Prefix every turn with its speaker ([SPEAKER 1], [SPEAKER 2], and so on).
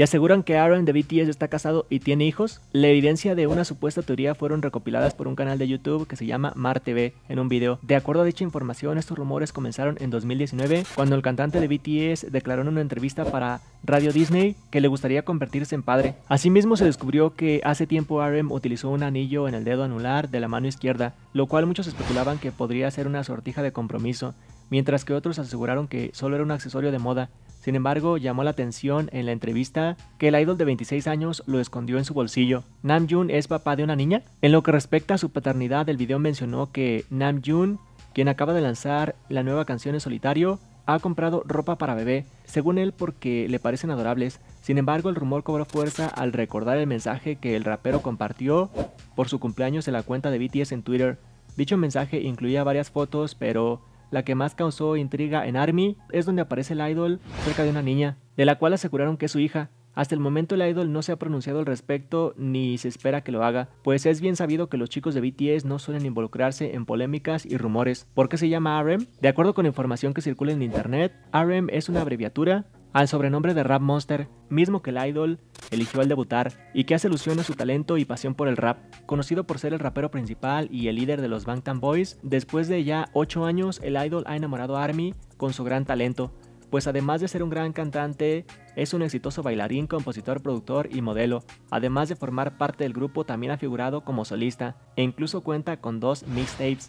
[SPEAKER 1] y aseguran que Aaron de BTS está casado y tiene hijos, la evidencia de una supuesta teoría fueron recopiladas por un canal de YouTube que se llama MarTV en un video. De acuerdo a dicha información, estos rumores comenzaron en 2019 cuando el cantante de BTS declaró en una entrevista para Radio Disney que le gustaría convertirse en padre. Asimismo se descubrió que hace tiempo Aaron utilizó un anillo en el dedo anular de la mano izquierda, lo cual muchos especulaban que podría ser una sortija de compromiso, mientras que otros aseguraron que solo era un accesorio de moda. Sin embargo, llamó la atención en la entrevista que el idol de 26 años lo escondió en su bolsillo. ¿Nam ¿Namjoon es papá de una niña? En lo que respecta a su paternidad, el video mencionó que Nam Namjoon, quien acaba de lanzar la nueva canción en solitario, ha comprado ropa para bebé, según él porque le parecen adorables. Sin embargo, el rumor cobró fuerza al recordar el mensaje que el rapero compartió por su cumpleaños en la cuenta de BTS en Twitter. Dicho mensaje incluía varias fotos, pero la que más causó intriga en Army, es donde aparece el idol cerca de una niña, de la cual aseguraron que es su hija. Hasta el momento el idol no se ha pronunciado al respecto ni se espera que lo haga, pues es bien sabido que los chicos de BTS no suelen involucrarse en polémicas y rumores. ¿Por qué se llama RM? De acuerdo con información que circula en internet, RM es una abreviatura al sobrenombre de Rap Monster, mismo que el idol eligió al debutar y que hace alusión a su talento y pasión por el rap, conocido por ser el rapero principal y el líder de los Bangtan Boys. Después de ya 8 años, el idol ha enamorado a ARMY con su gran talento, pues además de ser un gran cantante, es un exitoso bailarín, compositor, productor y modelo. Además de formar parte del grupo, también ha figurado como solista e incluso cuenta con dos mixtapes.